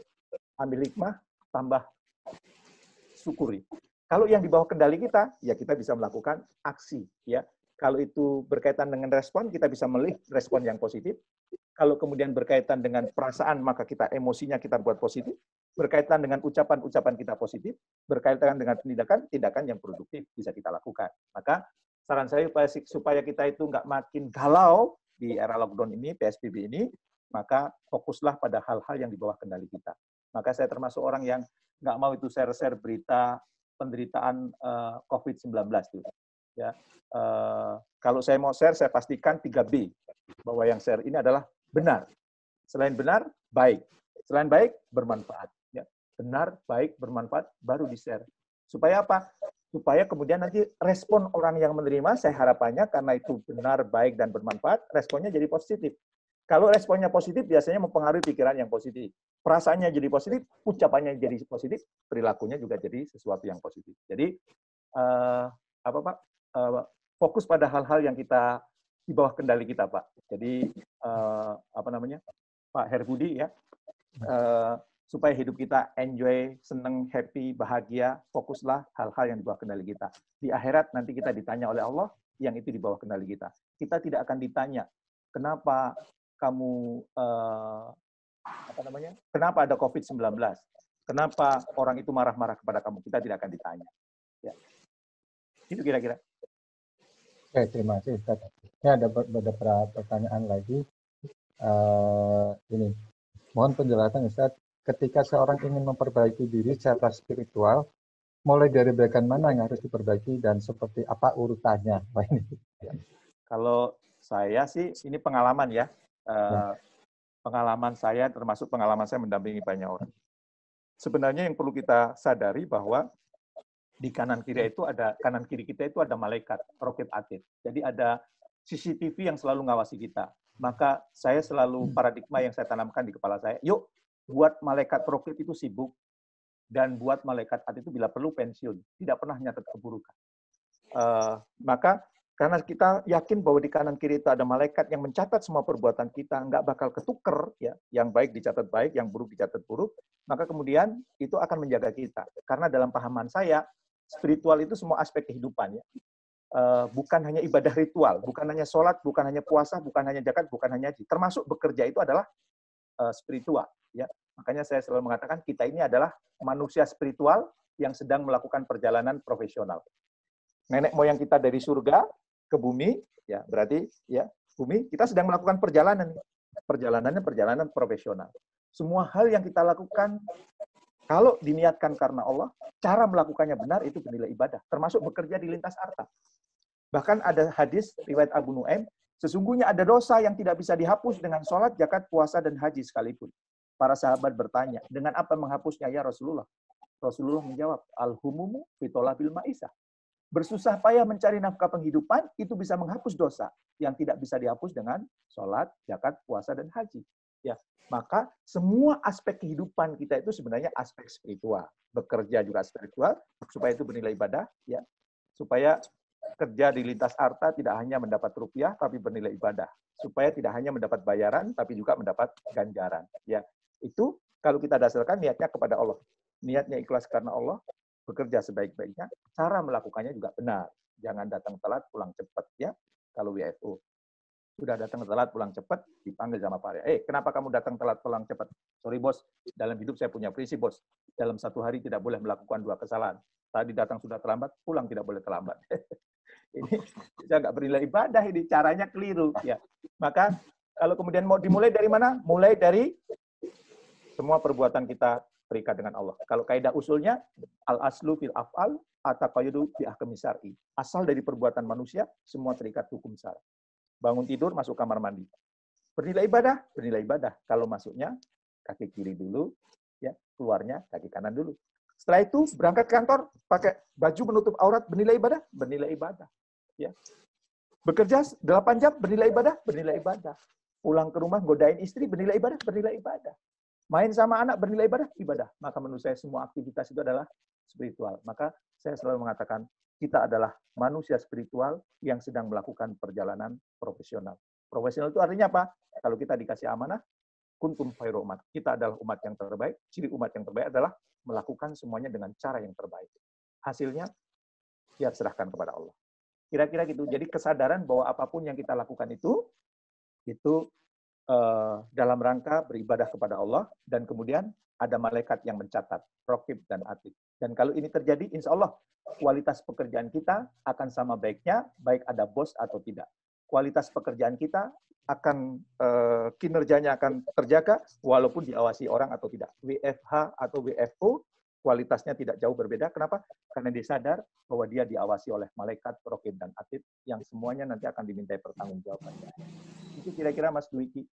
ambil hikmah, tambah syukuri. Kalau yang di bawah kendali kita, ya kita bisa melakukan aksi, ya. Kalau itu berkaitan dengan respon, kita bisa melihat respon yang positif. Kalau kemudian berkaitan dengan perasaan, maka kita emosinya kita buat positif berkaitan dengan ucapan-ucapan kita positif, berkaitan dengan tindakan-tindakan yang produktif bisa kita lakukan. Maka saran saya supaya kita itu nggak makin galau di era lockdown ini, PSBB ini, maka fokuslah pada hal-hal yang di bawah kendali kita. Maka saya termasuk orang yang nggak mau itu share-share berita penderitaan uh, eh, COVID-19 Ya, eh, kalau saya mau share, saya pastikan 3B bahwa yang share ini adalah benar. Selain benar, baik. Selain baik, bermanfaat benar, baik, bermanfaat, baru di-share. Supaya apa? Supaya kemudian nanti respon orang yang menerima, saya harapannya karena itu benar, baik, dan bermanfaat, responnya jadi positif. Kalau responnya positif, biasanya mempengaruhi pikiran yang positif. Perasaannya jadi positif, ucapannya jadi positif, perilakunya juga jadi sesuatu yang positif. Jadi, uh, apa Pak? Uh, fokus pada hal-hal yang kita di bawah kendali kita, Pak. Jadi, uh, apa namanya? Pak Herbudi ya, Uh, supaya hidup kita enjoy, seneng, happy, bahagia, fokuslah hal-hal yang di bawah kendali kita. Di akhirat nanti kita ditanya oleh Allah yang itu di bawah kendali kita. Kita tidak akan ditanya kenapa kamu uh, apa namanya? Kenapa ada COVID-19? Kenapa orang itu marah-marah kepada kamu? Kita tidak akan ditanya. Ya. Itu kira-kira. Oke, terima kasih Ustaz. Ini ada beberapa pertanyaan lagi. Uh, ini, mohon penjelasan Ustaz ketika seorang ingin memperbaiki diri secara spiritual, mulai dari bagian mana yang harus diperbaiki dan seperti apa urutannya? *laughs* Ya. Kalau saya sih, ini pengalaman ya. ya. Eh, pengalaman saya termasuk pengalaman saya mendampingi banyak orang. Sebenarnya yang perlu kita sadari bahwa di kanan kiri itu ada kanan kiri kita itu ada malaikat roket atit. Jadi ada CCTV yang selalu ngawasi kita. Maka saya selalu hmm. paradigma yang saya tanamkan di kepala saya, yuk buat malaikat profit itu sibuk dan buat malaikat ad itu bila perlu pensiun, tidak pernah nyata keburukan. Uh, maka karena kita yakin bahwa di kanan kiri itu ada malaikat yang mencatat semua perbuatan kita, nggak bakal ketuker, ya, yang baik dicatat baik, yang buruk dicatat buruk, maka kemudian itu akan menjaga kita. Karena dalam pahaman saya, spiritual itu semua aspek kehidupan, ya. Uh, bukan hanya ibadah ritual, bukan hanya sholat, bukan hanya puasa, bukan hanya zakat, bukan hanya haji. Termasuk bekerja itu adalah eh, spiritual ya makanya saya selalu mengatakan kita ini adalah manusia spiritual yang sedang melakukan perjalanan profesional nenek moyang kita dari surga ke bumi ya berarti ya bumi kita sedang melakukan perjalanan perjalanannya perjalanan profesional semua hal yang kita lakukan kalau diniatkan karena Allah, cara melakukannya benar itu bernilai ibadah, termasuk bekerja di lintas arta. Bahkan ada hadis riwayat Abu Nuaim, sesungguhnya ada dosa yang tidak bisa dihapus dengan sholat, zakat, puasa, dan haji sekalipun. Para sahabat bertanya, dengan apa menghapusnya ya Rasulullah? Rasulullah menjawab, Al-humumu bil ma'isah. Bersusah payah mencari nafkah penghidupan, itu bisa menghapus dosa yang tidak bisa dihapus dengan sholat, zakat, puasa, dan haji. Ya, maka semua aspek kehidupan kita itu sebenarnya aspek spiritual. Bekerja juga spiritual, supaya itu bernilai ibadah. ya Supaya kerja di lintas arta tidak hanya mendapat rupiah, tapi bernilai ibadah. Supaya tidak hanya mendapat bayaran, tapi juga mendapat ganjaran. Ya, itu kalau kita dasarkan niatnya kepada Allah. Niatnya ikhlas karena Allah, bekerja sebaik-baiknya, cara melakukannya juga benar. Jangan datang telat, pulang cepat ya. Kalau WFO sudah datang telat, pulang cepat, dipanggil sama Pak Arya. Eh, kenapa kamu datang telat, pulang cepat? Sorry bos, dalam hidup saya punya prinsip bos. Dalam satu hari tidak boleh melakukan dua kesalahan. Tadi datang sudah terlambat, pulang tidak boleh terlambat. *laughs* ini bisa nggak bernilai ibadah ini caranya keliru ya. Maka kalau kemudian mau dimulai dari mana? Mulai dari semua perbuatan kita terikat dengan Allah. Kalau kaidah usulnya al aslu fil afal atau fi ahkam syar'i. Asal dari perbuatan manusia semua terikat hukum syar'i. Bangun tidur masuk kamar mandi. Bernilai ibadah, bernilai ibadah. Kalau masuknya kaki kiri dulu, ya keluarnya kaki kanan dulu. Setelah itu berangkat ke kantor pakai baju menutup aurat bernilai ibadah, bernilai ibadah. Ya. Bekerja 8 jam bernilai ibadah, bernilai ibadah. Pulang ke rumah godain istri bernilai ibadah, bernilai ibadah. Main sama anak bernilai ibadah? Ibadah. Maka menurut saya semua aktivitas itu adalah spiritual. Maka saya selalu mengatakan, kita adalah manusia spiritual yang sedang melakukan perjalanan profesional. Profesional itu artinya apa? Kalau kita dikasih amanah, kuntum khairu umat. Kita adalah umat yang terbaik. Ciri umat yang terbaik adalah melakukan semuanya dengan cara yang terbaik. Hasilnya, ya serahkan kepada Allah. Kira-kira gitu. Jadi kesadaran bahwa apapun yang kita lakukan itu, itu Eh, dalam rangka beribadah kepada Allah dan kemudian ada malaikat yang mencatat rokib dan atik. Dan kalau ini terjadi, insya Allah kualitas pekerjaan kita akan sama baiknya, baik ada bos atau tidak. Kualitas pekerjaan kita akan uh, kinerjanya akan terjaga walaupun diawasi orang atau tidak. WFH atau WFO kualitasnya tidak jauh berbeda. Kenapa? Karena dia sadar bahwa dia diawasi oleh malaikat, rokib, dan atib yang semuanya nanti akan dimintai pertanggungjawabannya. Itu kira-kira Mas Dwiki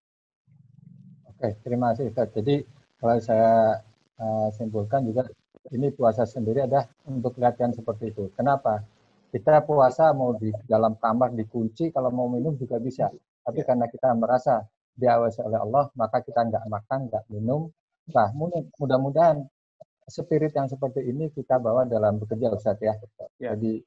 Oke, terima kasih Ustaz. Jadi kalau saya uh, simpulkan juga ini puasa sendiri ada untuk latihan seperti itu. Kenapa? Kita puasa mau di dalam kamar dikunci, kalau mau minum juga bisa. Tapi ya. karena kita merasa diawasi oleh Allah, maka kita nggak makan, nggak minum. Nah, mudah-mudahan spirit yang seperti ini kita bawa dalam bekerja Ustaz ya. ya. Jadi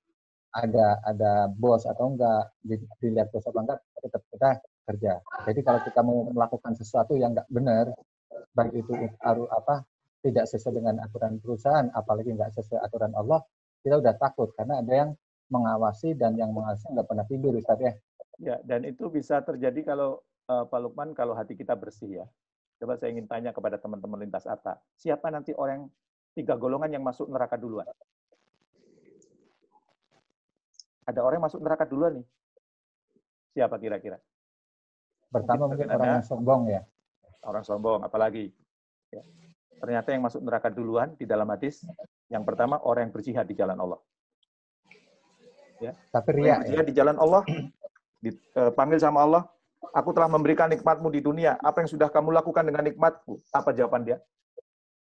ada ada bos atau enggak dilihat bos apa enggak tetap kita kerja. Jadi kalau kita mau melakukan sesuatu yang nggak benar, baik itu aru apa tidak sesuai dengan aturan perusahaan, apalagi nggak sesuai aturan Allah, kita udah takut karena ada yang mengawasi dan yang mengawasi nggak pernah tidur, Ustaz ya. Ya, dan itu bisa terjadi kalau uh, Pak Lukman kalau hati kita bersih ya. Coba saya ingin tanya kepada teman-teman lintas ata, siapa nanti orang tiga golongan yang masuk neraka duluan? Ada orang yang masuk neraka duluan nih. Siapa kira-kira? Pertama gitu, mungkin, orang yang sombong ya. Orang sombong, apalagi. Ya. Ternyata yang masuk neraka duluan di dalam hadis, yang pertama orang yang berjihad di jalan Allah. Ya. Tapi ria, ya. berjihad ya. di jalan Allah, dipanggil eh, sama Allah, aku telah memberikan nikmatmu di dunia, apa yang sudah kamu lakukan dengan nikmatku? Apa jawaban dia?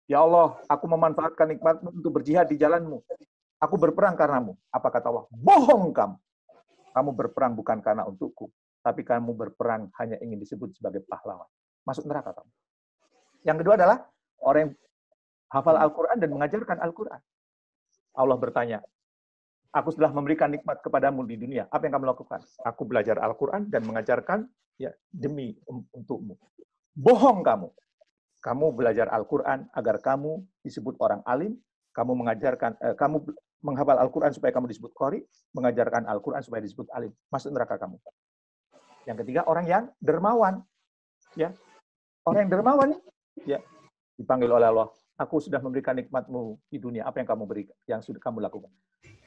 Ya Allah, aku memanfaatkan nikmatmu untuk berjihad di jalanmu. Aku berperang karenamu. Apa kata Allah? Bohong kamu. Kamu berperang bukan karena untukku, tapi kamu berperang hanya ingin disebut sebagai pahlawan. Masuk neraka kamu. Yang kedua adalah orang yang hafal Al-Quran dan mengajarkan Al-Quran. Allah bertanya, aku sudah memberikan nikmat kepadamu di dunia. Apa yang kamu lakukan? Aku belajar Al-Quran dan mengajarkan ya demi um, untukmu. Bohong kamu. Kamu belajar Al-Quran agar kamu disebut orang alim, kamu mengajarkan, eh, kamu menghafal Al-Quran supaya kamu disebut kori, mengajarkan Al-Quran supaya disebut alim. Masuk neraka kamu. Yang ketiga orang yang dermawan. Ya. Orang yang dermawan ya dipanggil oleh Allah, aku sudah memberikan nikmatmu di dunia, apa yang kamu berikan, yang sudah kamu lakukan.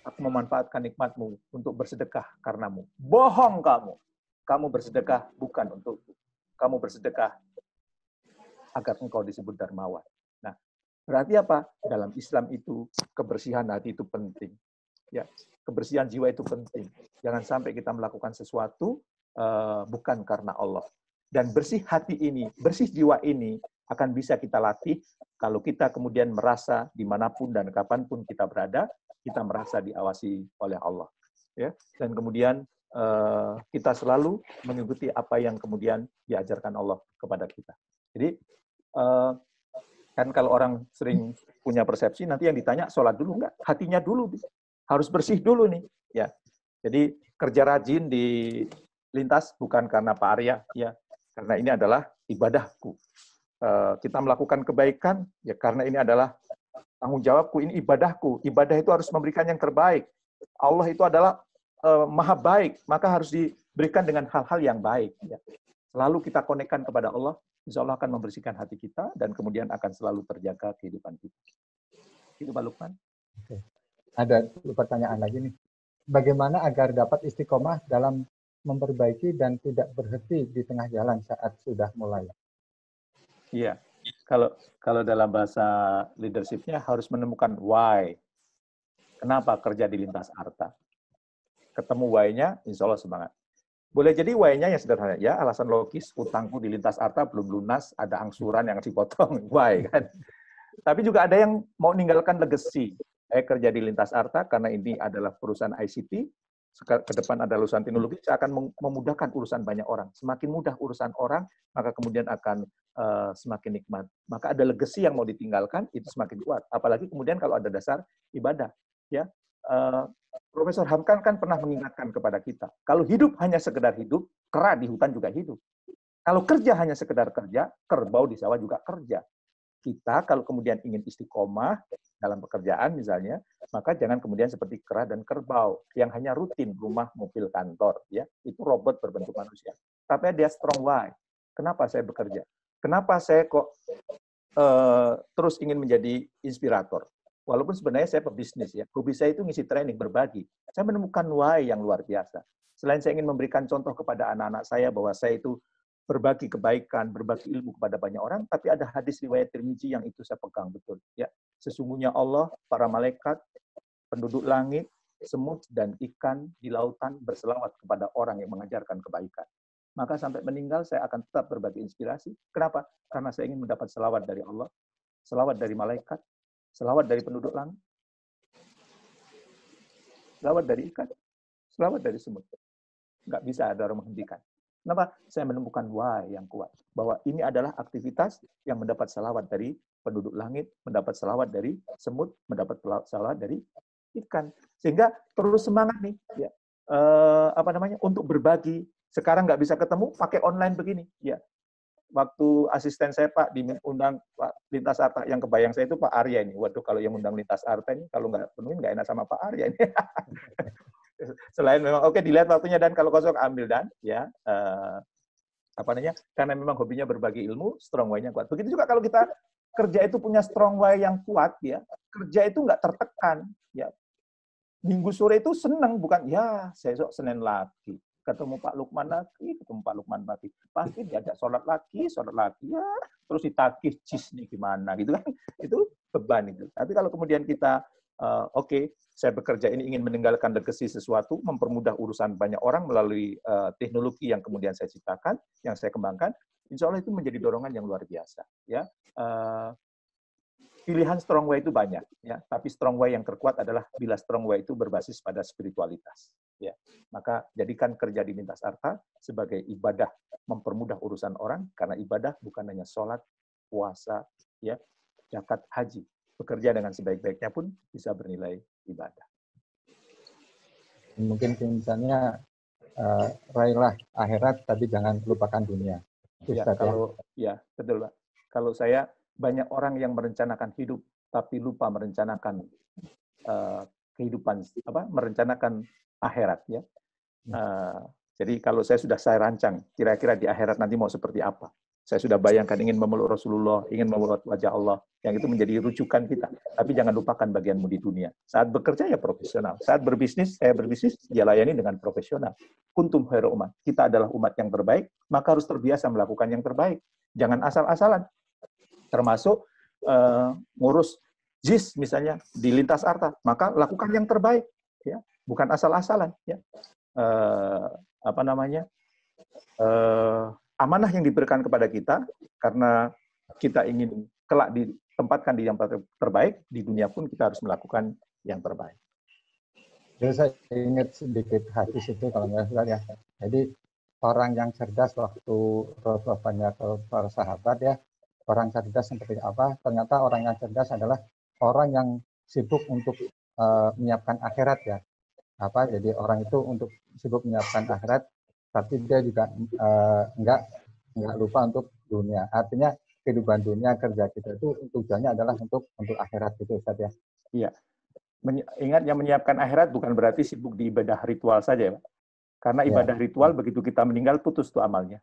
Aku memanfaatkan nikmatmu untuk bersedekah karenamu. Bohong kamu. Kamu bersedekah bukan untuk Kamu bersedekah agar engkau disebut dermawan. Nah, berarti apa? Dalam Islam itu kebersihan hati itu penting. Ya, kebersihan jiwa itu penting. Jangan sampai kita melakukan sesuatu Eh, bukan karena Allah. Dan bersih hati ini, bersih jiwa ini akan bisa kita latih kalau kita kemudian merasa dimanapun dan kapanpun kita berada, kita merasa diawasi oleh Allah. Ya, dan kemudian eh, kita selalu mengikuti apa yang kemudian diajarkan Allah kepada kita. Jadi eh, kan kalau orang sering punya persepsi nanti yang ditanya sholat dulu enggak, hatinya dulu harus bersih dulu nih. Ya, jadi kerja rajin di lintas bukan karena Pak Arya, ya, karena ini adalah ibadahku. Eh, kita melakukan kebaikan, ya karena ini adalah tanggung jawabku, ini ibadahku. Ibadah itu harus memberikan yang terbaik. Allah itu adalah eh, maha baik, maka harus diberikan dengan hal-hal yang baik. Ya. Selalu kita konekkan kepada Allah, insya Allah akan membersihkan hati kita, dan kemudian akan selalu terjaga kehidupan kita. Itu Pak Lukman. Oke. Ada pertanyaan lagi nih. Bagaimana agar dapat istiqomah dalam memperbaiki dan tidak berhenti di tengah jalan saat sudah mulai. Iya, kalau kalau dalam bahasa leadershipnya harus menemukan why. Kenapa kerja di lintas arta? Ketemu why-nya, insya Allah semangat. Boleh jadi why-nya yang sederhana. Ya, alasan logis, utangku di lintas arta belum lunas, ada angsuran yang dipotong. *laughs* Why, kan? Tapi juga ada yang mau meninggalkan legacy. Saya eh, kerja di lintas arta karena ini adalah perusahaan ICT, ke depan ada lulusan teknologi saya akan memudahkan urusan banyak orang. Semakin mudah urusan orang, maka kemudian akan uh, semakin nikmat. Maka ada legacy yang mau ditinggalkan itu semakin kuat. Apalagi kemudian kalau ada dasar ibadah, ya. Uh, Profesor Hamkan kan pernah mengingatkan kepada kita, kalau hidup hanya sekedar hidup, kera di hutan juga hidup. Kalau kerja hanya sekedar kerja, kerbau di sawah juga kerja kita kalau kemudian ingin istiqomah dalam pekerjaan misalnya, maka jangan kemudian seperti kera dan kerbau yang hanya rutin rumah, mobil, kantor, ya itu robot berbentuk manusia. Tapi dia strong why. Kenapa saya bekerja? Kenapa saya kok uh, terus ingin menjadi inspirator? Walaupun sebenarnya saya pebisnis ya, hobi saya itu ngisi training, berbagi. Saya menemukan why yang luar biasa. Selain saya ingin memberikan contoh kepada anak-anak saya bahwa saya itu berbagi kebaikan, berbagi ilmu kepada banyak orang, tapi ada hadis riwayat Tirmizi yang itu saya pegang betul. Ya, sesungguhnya Allah, para malaikat, penduduk langit, semut dan ikan di lautan berselawat kepada orang yang mengajarkan kebaikan. Maka sampai meninggal saya akan tetap berbagi inspirasi. Kenapa? Karena saya ingin mendapat selawat dari Allah, selawat dari malaikat, selawat dari penduduk langit, selawat dari ikan, selawat dari semut. Nggak bisa ada orang menghentikan. Kenapa? Saya menemukan why yang kuat. Bahwa ini adalah aktivitas yang mendapat selawat dari penduduk langit, mendapat selawat dari semut, mendapat selawat dari ikan. Sehingga terus semangat nih. Ya. Eh, apa namanya? Untuk berbagi. Sekarang nggak bisa ketemu, pakai online begini. Ya. Waktu asisten saya Pak diundang Pak Lintas Arta, yang kebayang saya itu Pak Arya ini. Waduh, kalau yang undang Lintas Arta ini, kalau nggak penuhin nggak enak sama Pak Arya ini. *laughs* selain memang oke okay, dilihat waktunya dan kalau kosong ambil dan ya uh, apa namanya karena memang hobinya berbagi ilmu strong way-nya kuat begitu juga kalau kita kerja itu punya strong way yang kuat ya kerja itu nggak tertekan ya minggu sore itu seneng bukan ya besok senin lagi ketemu Pak Lukman lagi ketemu Pak Lukman lagi pasti diajak sholat lagi sholat lagi ya terus ditagih cis nih gimana gitu kan itu beban itu tapi kalau kemudian kita Eh, oke, okay, saya bekerja ini ingin meninggalkan legacy sesuatu, mempermudah urusan banyak orang melalui uh, teknologi yang kemudian saya ciptakan, yang saya kembangkan, insya Allah itu menjadi dorongan yang luar biasa. Ya, uh, pilihan strong way itu banyak, ya. Tapi strong way yang terkuat adalah bila strong way itu berbasis pada spiritualitas. Ya, maka jadikan kerja di lintas arta sebagai ibadah, mempermudah urusan orang karena ibadah bukan hanya sholat, puasa, ya, zakat, haji, bekerja dengan sebaik-baiknya pun bisa bernilai ibadah. Mungkin misalnya uh, raihlah akhirat tapi jangan lupakan dunia. Ya, Ustaz, ya. kalau ya. ya betul pak. Kalau saya banyak orang yang merencanakan hidup tapi lupa merencanakan uh, kehidupan apa merencanakan akhirat ya. Uh, jadi kalau saya sudah saya rancang kira-kira di akhirat nanti mau seperti apa saya sudah bayangkan ingin memeluk Rasulullah, ingin memeluk wajah Allah, yang itu menjadi rujukan kita. Tapi jangan lupakan bagianmu di dunia. Saat bekerja ya profesional, saat berbisnis saya berbisnis ya layani dengan profesional. Kuntum khairu umat. Kita adalah umat yang terbaik, maka harus terbiasa melakukan yang terbaik. Jangan asal-asalan. Termasuk uh, ngurus JIS misalnya di lintas arta, maka lakukan yang terbaik ya, bukan asal-asalan ya. Uh, apa namanya? Uh, amanah yang diberikan kepada kita karena kita ingin kelak ditempatkan di yang terbaik di dunia pun kita harus melakukan yang terbaik. Jadi saya ingat sedikit hadis itu kalau nggak salah ya. Jadi orang yang cerdas waktu Rasulullah banyak para sahabat ya, orang cerdas seperti apa? Ternyata orang yang cerdas adalah orang yang sibuk untuk uh, menyiapkan akhirat ya. Apa? Jadi orang itu untuk sibuk menyiapkan akhirat tapi dia juga uh, eh, enggak enggak lupa untuk dunia. Artinya kehidupan dunia kerja kita itu tujuannya adalah untuk untuk akhirat gitu Ustaz ya. Iya. Men ingat yang menyiapkan akhirat bukan berarti sibuk di ibadah ritual saja ya, Pak. Karena iya. ibadah ya. ritual begitu kita meninggal putus tuh amalnya.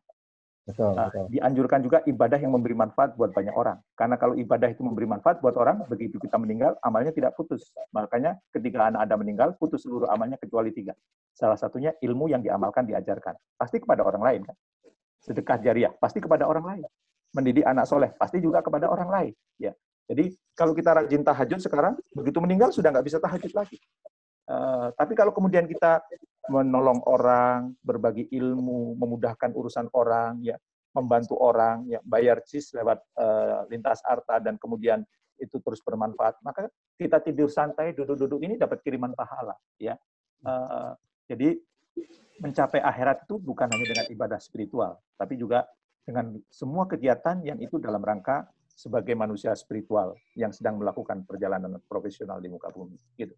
Betul, nah, betul. Dianjurkan juga ibadah yang memberi manfaat buat banyak orang. Karena kalau ibadah itu memberi manfaat buat orang, begitu kita meninggal, amalnya tidak putus. Makanya ketika anak Anda meninggal, putus seluruh amalnya kecuali tiga. Salah satunya ilmu yang diamalkan, diajarkan. Pasti kepada orang lain, kan? Sedekah jariah, pasti kepada orang lain. Mendidik anak soleh, pasti juga kepada orang lain. Ya, jadi kalau kita rajin tahajud sekarang, begitu meninggal sudah nggak bisa tahajud lagi. Uh, tapi kalau kemudian kita menolong orang, berbagi ilmu, memudahkan urusan orang, ya, membantu orang, ya, bayar cis lewat e, lintas arta dan kemudian itu terus bermanfaat. Maka kita tidur santai, duduk-duduk ini dapat kiriman pahala, ya. E, jadi mencapai akhirat itu bukan hanya dengan ibadah spiritual, tapi juga dengan semua kegiatan yang itu dalam rangka sebagai manusia spiritual yang sedang melakukan perjalanan profesional di muka bumi. Gitu.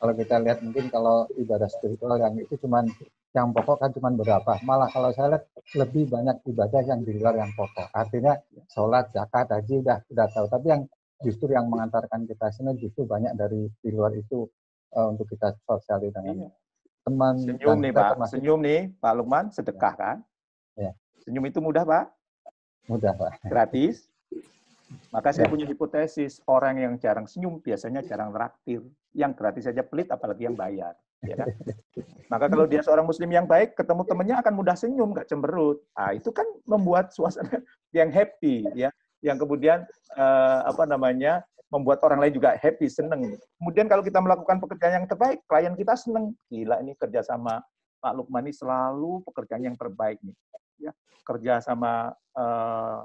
Kalau kita lihat mungkin kalau ibadah spiritual yang itu cuman yang pokok kan cuma berapa. Malah kalau saya lihat lebih banyak ibadah yang di luar yang pokok. Artinya sholat, zakat, haji udah udah tahu. Tapi yang justru yang mengantarkan kita sini justru banyak dari di luar itu uh, untuk kita sosiali dengan iya. teman. Senyum nih Pak, termasuk... senyum nih Pak Lukman, sedekah ya. kan? Ya. Senyum itu mudah Pak? Mudah Pak. Gratis? Maka saya ya. punya hipotesis, orang yang jarang senyum biasanya jarang traktir. Yang gratis saja pelit, apalagi yang bayar. Ya kan? Maka kalau dia seorang muslim yang baik, ketemu temennya akan mudah senyum, gak cemberut. Nah, itu kan membuat suasana *laughs* yang happy, ya, yang kemudian eh, apa namanya membuat orang lain juga happy, seneng. Kemudian kalau kita melakukan pekerjaan yang terbaik, klien kita seneng. Gila ini kerja sama Pak Lukman selalu pekerjaan yang terbaik nih. Ya, kerja sama uh,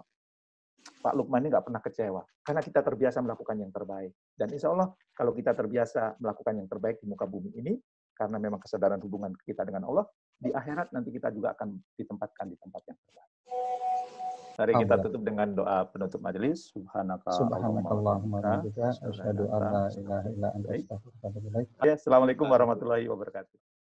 Pak Lukman ini nggak pernah kecewa. Karena kita terbiasa melakukan yang terbaik. Dan insya Allah, kalau kita terbiasa melakukan yang terbaik di muka bumi ini, karena memang kesadaran hubungan kita dengan Allah, di akhirat nanti kita juga akan ditempatkan di tempat yang terbaik. Mari kita tutup dengan doa penutup majelis. Subhanaka Subhanakallahumma wa Assalamualaikum warahmatullahi wabarakatuh.